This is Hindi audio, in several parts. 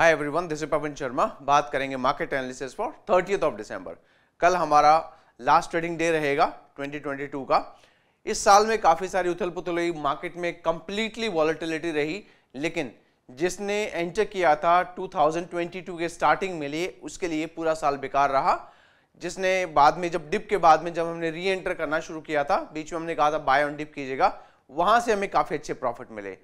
hi everyone this is Pavan Sharma बात करेंगे market analysis for thirtieth of December कल हमारा लास्ट ट्रेडिंग डे रहेगा 2022 का इस साल में काफ़ी सारी उथल पुथल हुई मार्केट में कम्प्लीटली वॉलिटिलिटी रही लेकिन जिसने एंटर किया था 2022 के स्टार्टिंग में लिए उसके लिए पूरा साल बेकार रहा जिसने बाद में जब डिप के बाद में जब हमने री एंटर करना शुरू किया था बीच में हमने कहा था बाय ऑन डिप कीजिएगा वहाँ से हमें काफ़ी अच्छे प्रॉफिट मिले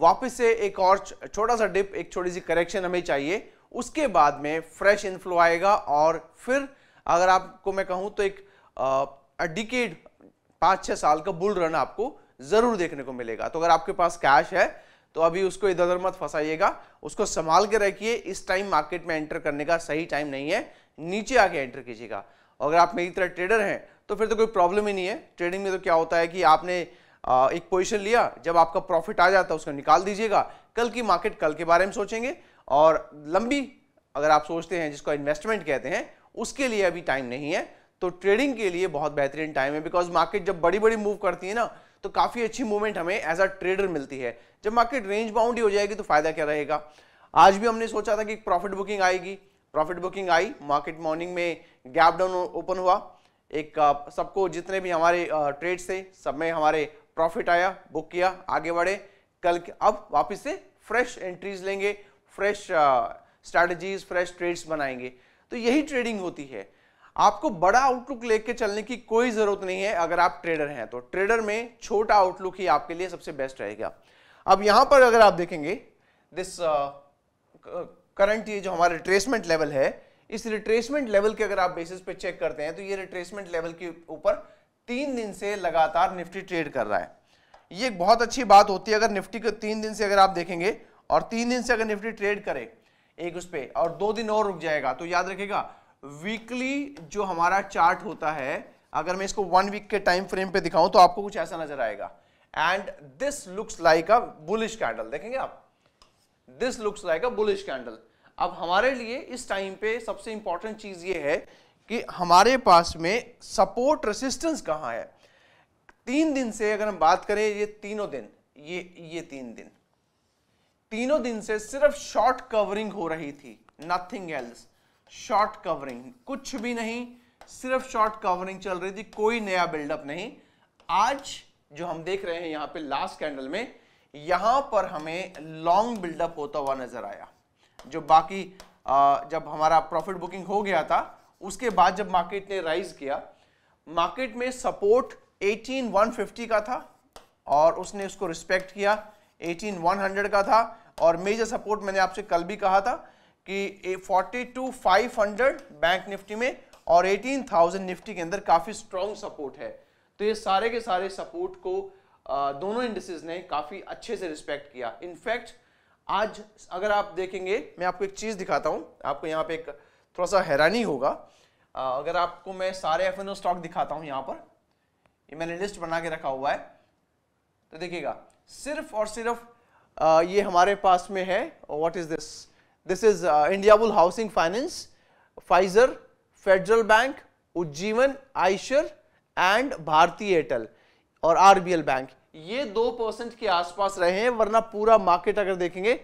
वापस से एक और छोटा सा डिप एक छोटी सी करेक्शन हमें चाहिए उसके बाद में फ्रेश इनफ्लो आएगा और फिर अगर आपको मैं कहूँ तो एक डिकेड पाँच छः साल का बुल रन आपको ज़रूर देखने को मिलेगा तो अगर आपके पास कैश है तो अभी उसको इधर उधर मत फंसाइएगा उसको संभाल के रखिए इस टाइम मार्केट में एंटर करने का सही टाइम नहीं है नीचे आके एंटर कीजिएगा अगर आप मेरी तरह ट्रेडर हैं तो फिर तो कोई प्रॉब्लम ही नहीं है ट्रेडिंग में तो क्या होता है कि आपने एक पोजीशन लिया जब आपका प्रॉफिट आ जाता है उसको निकाल दीजिएगा कल की मार्केट कल के बारे में सोचेंगे और लंबी अगर आप सोचते हैं जिसको इन्वेस्टमेंट कहते हैं उसके लिए अभी टाइम नहीं है तो ट्रेडिंग के लिए बहुत बेहतरीन टाइम है बिकॉज मार्केट जब बड़ी बड़ी मूव करती है ना तो काफ़ी अच्छी मूवमेंट हमें एज अ ट्रेडर मिलती है जब मार्केट रेंज बाउंड ही हो जाएगी तो फायदा क्या रहेगा आज भी हमने सोचा था कि प्रॉफिट बुकिंग आएगी प्रॉफिट बुकिंग आई मार्केट मॉर्निंग में गैप डाउन ओपन हुआ एक सबको जितने भी हमारे ट्रेड्स थे सब में हमारे प्रॉफिट आया बुक किया आगे बढ़े कल अब वापस से फ्रेश एंट्रीज लेंगे फ्रेश स्ट्रेटजीज फ्रेश ट्रेड्स बनाएंगे तो यही ट्रेडिंग होती है आपको बड़ा आउटलुक लेके चलने की कोई ज़रूरत नहीं है अगर आप ट्रेडर हैं तो ट्रेडर में छोटा आउटलुक ही आपके लिए सबसे बेस्ट रहेगा अब यहां पर अगर आप देखेंगे दिस uh, करंट ये जो हमारा रिट्रेसमेंट लेवल है इस रिट्रेसमेंट लेवल के अगर आप बेसिस पे चेक करते हैं तो ये रिट्रेसमेंट लेवल के ऊपर तीन दिन से लगातार निफ्टी ट्रेड कर रहा है ये एक बहुत अच्छी बात होती है अगर निफ्टी को तीन दिन से अगर आप देखेंगे और तीन दिन से अगर निफ्टी ट्रेड करे एक उस पर और दो दिन और रुक जाएगा तो याद रखेगा वीकली जो हमारा चार्ट होता है अगर मैं इसको वन वीक के टाइम फ्रेम पे दिखाऊं तो आपको कुछ ऐसा नजर आएगा and this looks like a bullish candle देखेंगे आप this looks like a bullish candle अब हमारे लिए इस टाइम पे सबसे इंपॉर्टेंट चीज ये है कि हमारे पास में सपोर्ट रेसिस्टेंस कहाँ है तीन दिन से अगर हम बात करें ये तीनों दिन ये ये तीन दिन तीनों दिन से सिर्फ शॉर्ट कवरिंग हो रही थी नथिंग एल्स शॉर्ट कवरिंग कुछ भी नहीं सिर्फ शॉर्ट कवरिंग चल रही थी कोई नया बिल्डअप नहीं आज जो हम देख रहे हैं यहां पे लास्ट कैंडल में यहां पर हमें लॉन्ग बिल्डअप होता हुआ नजर आया जो बाकी जब हमारा प्रॉफिट बुकिंग हो गया था उसके बाद जब मार्केट ने राइज किया मार्केट में सपोर्ट 18150 का था और उसने उसको रिस्पेक्ट किया 18100 का था और मेजर सपोर्ट मैंने आपसे कल भी कहा था कि 42500 बैंक निफ्टी में और 18000 निफ्टी के अंदर काफ़ी स्ट्रॉन्ग सपोर्ट है तो ये सारे के सारे सपोर्ट को दोनों इंडस्ट्रीज ने काफ़ी अच्छे से रिस्पेक्ट किया इनफैक्ट आज अगर आप देखेंगे मैं आपको एक चीज़ दिखाता हूँ आपको यहाँ पे एक थोड़ा सा हैरानी होगा अगर आपको मैं सारे एफ स्टॉक दिखाता हूँ यहाँ पर ये मैंने लिस्ट बना के रखा हुआ है तो देखिएगा सिर्फ और सिर्फ ये हमारे पास में है what is this this is Indiabull housing finance Pfizer Federal Bank Ujjivan Eicher and Bharti Airtel और आरबीएल बैंक ये दो परसेंट के आसपास रहे हैं वरना पूरा मार्केट अगर देखेंगे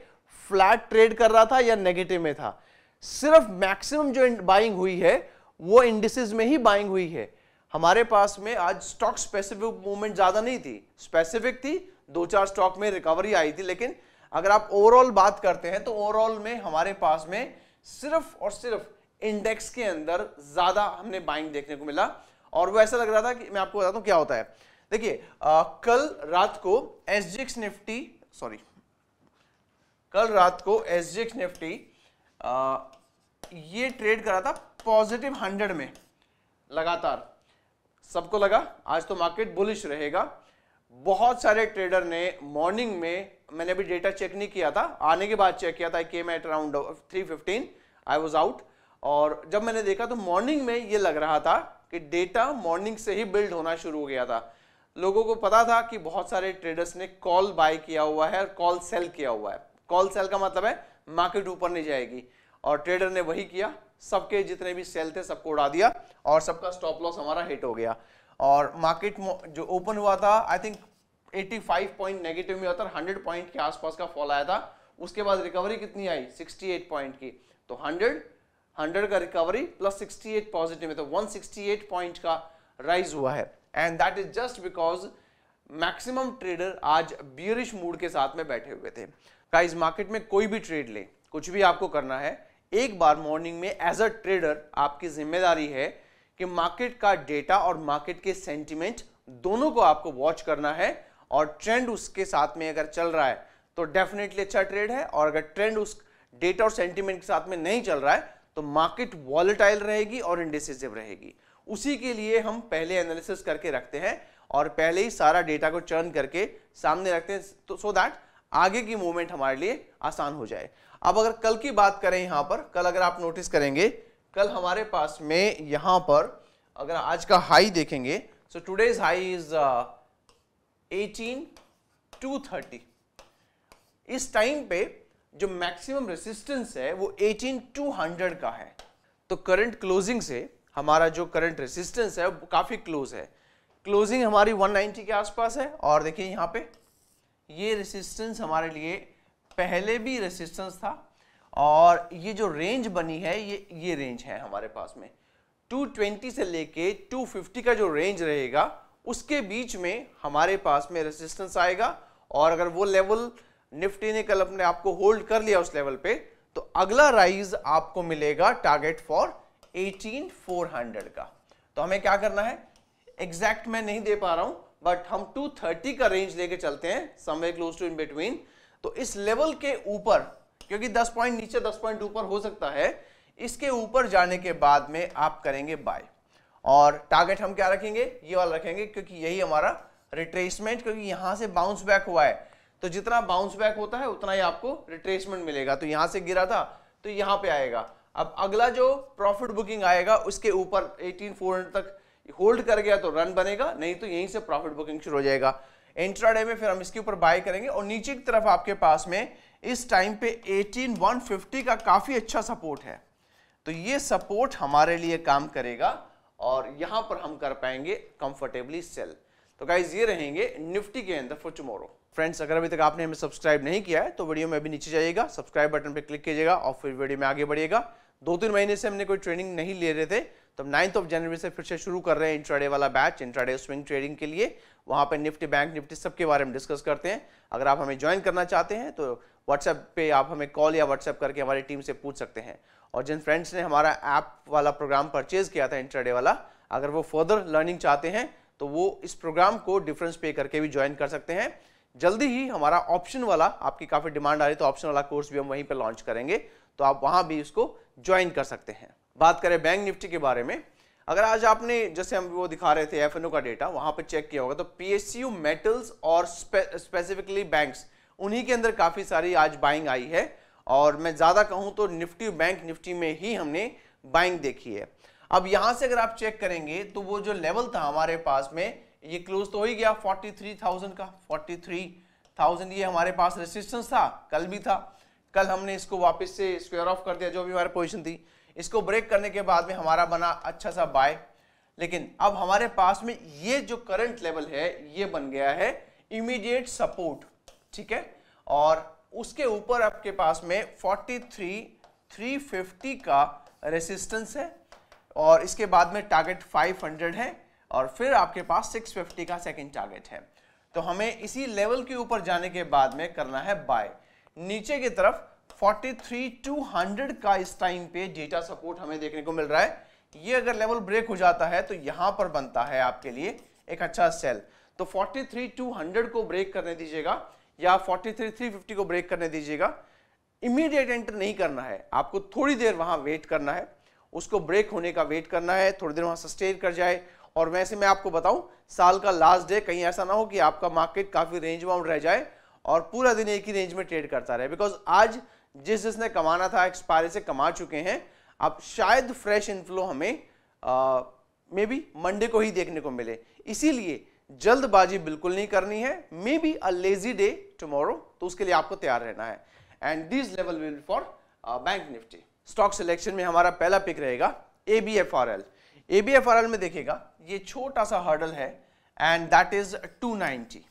फ्लैट ट्रेड कर रहा था या नेगेटिव में था सिर्फ मैक्सिमम जो बाइंग हुई है वो इंडिसेस में ही बाइंग हुई है हमारे पास में आज स्टॉक स्पेसिफिक मूवमेंट ज़्यादा नहीं थी स्पेसिफिक थी दो चार स्टॉक में रिकवरी आई थी लेकिन अगर आप ओवरऑल बात करते हैं तो ओवरऑल में हमारे पास में सिर्फ और सिर्फ इंडेक्स के अंदर ज़्यादा हमने बाइंग देखने को मिला और वो ऐसा लग रहा था कि मैं आपको बताता हूँ क्या होता है देखिए कल रात को एस निफ्टी सॉरी कल रात को एस निफ्टी ये ट्रेड करा था पॉजिटिव हंड्रेड में लगातार सबको लगा आज तो मार्केट बुलिश रहेगा बहुत सारे ट्रेडर ने मॉर्निंग में मैंने अभी डेटा चेक नहीं किया था आने के बाद चेक किया था के मैं at around three fifteen I was out और जब मैंने देखा तो मॉर्निंग में ये लग रहा था कि डेटा मॉर्निंग से ही बिल्ड होना शुरू हो गया था लोगों को पता था कि बहुत सारे ट्रेडर्स ने कॉल बाय किया हुआ है और कॉल सेल किया हुआ है कॉल सेल का मतलब है मार्केट ऊपर नहीं जाएगी और ट्रेडर ने वही किया सबके जितने भी सेल थे सबको उड़ा दिया और सबका स्टॉप लॉस हमारा हिट हो गया और मार्केट जो ओपन हुआ था आई थिंक 85 पॉइंट नेगेटिव में होता हंड्रेड पॉइंट के आसपास का फॉल आया था उसके बाद रिकवरी कितनी आई 68 पॉइंट की तो 100 100 का रिकवरी प्लस 68 पॉजिटिव में तो 168 पॉइंट का राइज हुआ है and that is just because maximum trader आज बियरिश मूड के साथ में बैठे हुए थे गाइस मार्केट में कोई भी ट्रेड लें कुछ भी आपको करना है एक बार मॉर्निंग में एज अ ट्रेडर आपकी जिम्मेदारी है कि मार्केट का डेटा और मार्केट के सेंटिमेंट दोनों को आपको वॉच करना है और ट्रेंड उसके साथ में अगर चल रहा है तो डेफिनेटली अच्छा ट्रेड है और अगर ट्रेंड उस डेटा और सेंटिमेंट के साथ में नहीं चल रहा है तो मार्केट वॉलेटाइल रहेगी और इंडिसिजिव रहेगी उसी के लिए हम पहले एनालिसिस करके रखते हैं और पहले ही सारा डेटा को चर्न करके सामने रखते हैं तो सो दैट आगे की मूवमेंट हमारे लिए आसान हो जाए अब अगर कल की बात करें यहाँ पर कल अगर आप नोटिस करेंगे कल हमारे पास में यहाँ पर अगर आज का हाई देखेंगे so today's high is eighteen two thirty इस टाइम पे जो मैक्सिमम रेसिस्टेंस है वो 18200 का है तो करंट क्लोजिंग से हमारा जो करंट रेसिस्टेंस है वो काफ़ी क्लोज है क्लोजिंग हमारी 190 के आसपास है और देखिए यहाँ पे ये रेसिस्टेंस हमारे लिए पहले भी रेसिस्टेंस था और ये जो रेंज बनी है ये ये रेंज है हमारे पास में 220 से लेके 250 का जो रेंज रहेगा उसके बीच में हमारे पास में रेसिस्टेंस आएगा और अगर वो लेवल निफ्टी ने कल अपने आप को होल्ड कर लिया उस लेवल पे तो अगला राइज आपको मिलेगा टारगेट फॉर एटीन का तो हमें क्या करना है एग्जैक्ट मैं नहीं दे पा रहा हूं बट हम 230 का रेंज लेके चलते हैं someway close to in between तो इस लेवल के ऊपर क्योंकि 10 पॉइंट नीचे 10 पॉइंट ऊपर हो सकता है इसके ऊपर जाने के बाद में आप करेंगे बाय और टारगेट हम क्या रखेंगे ये वाला रखेंगे क्योंकि यही हमारा रिट्रेसमेंट क्योंकि यहां से बाउंस बैक हुआ है तो जितना बाउंस बैक होता है उतना ही आपको रिट्रेसमेंट मिलेगा तो यहां से गिरा था तो यहां पे आएगा अब अगला जो प्रॉफिट बुकिंग आएगा उसके ऊपर 18400 तक होल्ड कर गया तो रन बनेगा नहीं तो यहीं से प्रॉफिट बुकिंग शुरू हो जाएगा इंट्राडे में फिर हम इसके ऊपर बाय करेंगे और नीचे की तरफ आपके पास में इस टाइम पे 18150 का काफ़ी अच्छा सपोर्ट है तो ये सपोर्ट हमारे लिए काम करेगा और यहां पर हम कर पाएंगे कंफर्टेबली सेल तो गाइज ये रहेंगे निफ्टी के अंदर फॉर टुमोरो फ्रेंड्स अगर अभी तक आपने हमें सब्सक्राइब नहीं किया है तो वीडियो में अभी नीचे जाइएगा सब्सक्राइब बटन पर क्लिक कीजिएगा और फिर वीडियो में आगे बढ़िएगा दो तीन महीने से हमने कोई ट्रेनिंग नहीं ले रहे थे तो हम नाइन्थ ऑफ जनवरी से फिर से शुरू कर रहे हैं इंट्राडे वाला बैच इंट्राडे स्विंग ट्रेडिंग के लिए वहाँ पर निफ्टी बैंक निफ्टी सबके बारे में डिस्कस करते हैं अगर आप हमें ज्वाइन करना चाहते हैं तो व्हाट्सएप पे आप हमें कॉल या व्हाट्सएप करके हमारी टीम से पूछ सकते हैं और जिन फ्रेंड्स ने हमारा ऐप वाला प्रोग्राम परचेज किया था इंट्राडे वाला अगर वो फर्दर लर्निंग चाहते हैं तो वो इस प्रोग्राम को डिफरेंस पे करके भी ज्वाइन कर सकते हैं जल्दी ही हमारा ऑप्शन वाला आपकी काफ़ी डिमांड आ रही तो ऑप्शन वाला कोर्स भी हम वहीं पर लॉन्च करेंगे तो आप वहाँ भी इसको ज्वाइन कर सकते हैं बात करें बैंक निफ्टी के बारे में अगर आज आपने जैसे हम वो दिखा रहे थे एफ का डेटा वहां पर चेक किया होगा तो पीएससीयू मेटल्स और स्पेसिफिकली बैंक्स उन्हीं के अंदर काफ़ी सारी आज बाइंग आई है और मैं ज़्यादा कहूं तो निफ्टी बैंक निफ्टी में ही हमने बाइंग देखी है अब यहां से अगर आप चेक करेंगे तो वो जो लेवल था हमारे पास में ये क्लोज तो हो ही गया 43,000 का 43,000 ये हमारे पास रेसिस्टेंस था कल भी था कल हमने इसको वापस से स्क्वायर ऑफ कर दिया जो भी हमारी पोजीशन थी इसको ब्रेक करने के बाद में हमारा बना अच्छा सा बाय लेकिन अब हमारे पास में ये जो करंट लेवल है ये बन गया है इमीडिएट सपोर्ट ठीक है और उसके ऊपर आपके पास में 43 350 का रेसिस्टेंस है और इसके बाद में टारगेट 500 है और फिर आपके पास 650 का सेकंड टारगेट है तो हमें इसी लेवल के ऊपर जाने के बाद में करना है बाय नीचे की तरफ 43200 का इस टाइम पे डेटा सपोर्ट हमें देखने को मिल रहा है ये अगर लेवल ब्रेक हो जाता है तो यहां पर बनता है आपके लिए एक अच्छा सेल तो 43200 को ब्रेक करने दीजिएगा या 43350 को ब्रेक करने दीजिएगा इमीडिएट एंटर नहीं करना है आपको थोड़ी देर वहां वेट करना है उसको ब्रेक होने का वेट करना है थोड़ी देर वहां सस्टेन कर जाए और वैसे मैं आपको बताऊं साल का लास्ट डे कहीं ऐसा ना हो कि आपका मार्केट काफ़ी रेंज बाउंड रह जाए और पूरा दिन एक ही रेंज में ट्रेड करता रहे बिकॉज आज जिस जिसने कमाना था एक्सपायरी से कमा चुके हैं अब शायद फ्रेश इनफ्लो हमें मे बी मंडे को ही देखने को मिले इसीलिए जल्दबाजी बिल्कुल नहीं करनी है may be a lazy day tomorrow तो उसके लिए आपको तैयार रहना है and this level will for bank Nifty stock selection में हमारा पहला पिक रहेगा A B F R L A B F R L में देखेगा ये छोटा सा हर्डल है and that is two ninety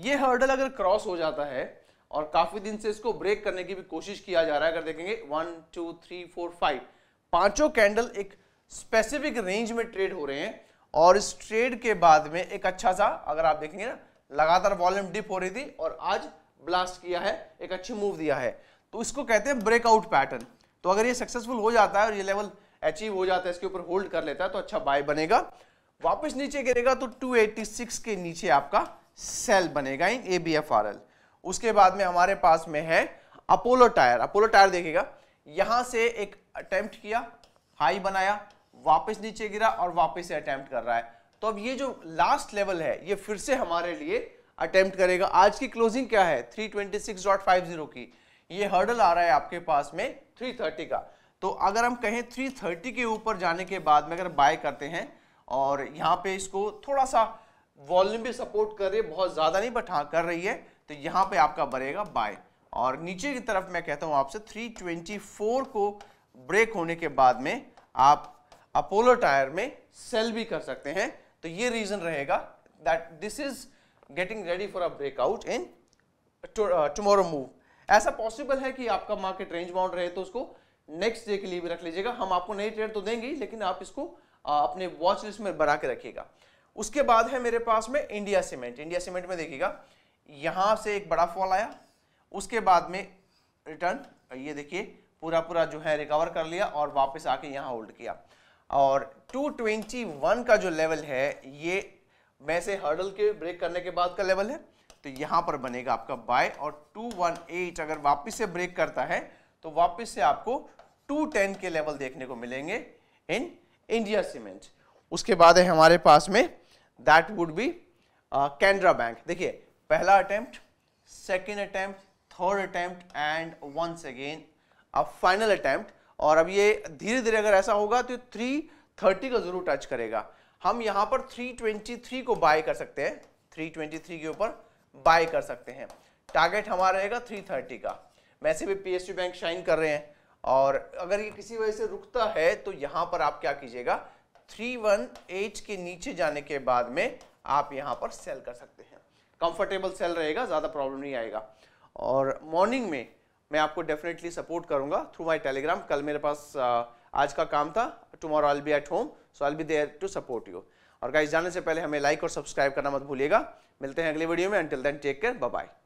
ये हर्डल अगर क्रॉस हो जाता है और काफी दिन से इसको ब्रेक करने की भी कोशिश किया जा रहा है अगर देखेंगे one two three four five पांचों कैंडल एक स्पेसिफिक रेंज में ट्रेड हो रहे हैं और इस ट्रेड के बाद में एक अच्छा सा अगर आप देखेंगे ना लगातार वॉल्यूम डिप हो रही थी और आज ब्लास्ट किया है एक अच्छी मूव दिया है तो इसको कहते हैं ब्रेकआउट पैटर्न तो अगर ये सक्सेसफुल हो जाता है और ये लेवल अचीव हो जाता है इसके ऊपर होल्ड कर लेता है तो अच्छा बाय बनेगा वापस नीचे गिरेगा तो 286 के नीचे आपका सेल बनेगा in A B F R L उसके बाद में हमारे पास में है अपोलो टायर अपोलो टायर देखिएगा यहां से एक अटेम्प्ट किया हाई बनाया वापस नीचे गिरा और वापस से अटेम्प्ट कर रहा है तो अब ये जो लास्ट लेवल है ये फिर से हमारे लिए अटेम्प्ट करेगा आज की क्लोजिंग क्या है 326.50 की ये हर्डल आ रहा है आपके पास में 330 का तो अगर हम कहें 330 के ऊपर जाने के बाद में अगर बाय करते हैं और यहाँ पे इसको थोड़ा सा वॉल्यूम भी सपोर्ट कर रही है बहुत ज़्यादा नहीं बट हाँ कर रही है तो यहाँ पे आपका बनेगा बाय और नीचे की तरफ मैं कहता हूँ आपसे 324 को ब्रेक होने के बाद में आप अपोलो टायर में सेल भी कर सकते हैं तो ये रीज़न रहेगा that this is getting ready for a breakout in tomorrow move ऐसा पॉसिबल है कि आपका मार्केट रेंज बाउंड रहे तो उसको नेक्स्ट डे के लिए भी रख लीजिएगा हम आपको नई ट्रेड तो देंगे लेकिन आप इसको आ, uh, अपने वॉच लिस्ट में बना के रखिएगा उसके बाद है मेरे पास में इंडिया सीमेंट इंडिया सीमेंट में देखिएगा यहाँ से एक बड़ा फॉल आया उसके बाद में रिटर्न ये देखिए पूरा पूरा जो है रिकवर कर लिया और वापस आके यहाँ होल्ड किया और 221 का जो लेवल है ये मैं से हर्डल के ब्रेक करने के बाद का लेवल है तो यहाँ पर बनेगा आपका बाय और 218 अगर वापस से ब्रेक करता है तो वापस से आपको 210 के लेवल देखने को मिलेंगे इन इंडिया सीमेंट उसके बाद है हमारे पास में that would be Canara bank देखिए पहला attempt second attempt third attempt and once again अब फाइनल अटेम्प्ट और अब ये धीरे धीरे अगर ऐसा होगा तो थ्री थर्टी का जरूर टच करेगा हम यहां पर थ्री ट्वेंटी थ्री को बाय कर सकते हैं थ्री ट्वेंटी थ्री के ऊपर बाय कर सकते हैं टारगेट हमारा रहेगा थ्री थर्टी का वैसे भी पीएसयू बैंक शाइन कर रहे हैं और अगर ये किसी वजह से रुकता है तो यहां पर आप क्या कीजिएगा थ्री वन एट के नीचे जाने के बाद में आप यहाँ पर सेल कर सकते हैं कंफर्टेबल सेल रहेगा ज़्यादा प्रॉब्लम नहीं आएगा और मॉर्निंग में मैं आपको डेफिनेटली सपोर्ट करूँगा थ्रू माई टेलीग्राम कल मेरे पास आज का काम था tomorrow I'll be at home so I'll be there to support you और गाइस जाने से पहले हमें लाइक और सब्सक्राइब करना मत भूलिएगा मिलते हैं अगले वीडियो में until then take care bye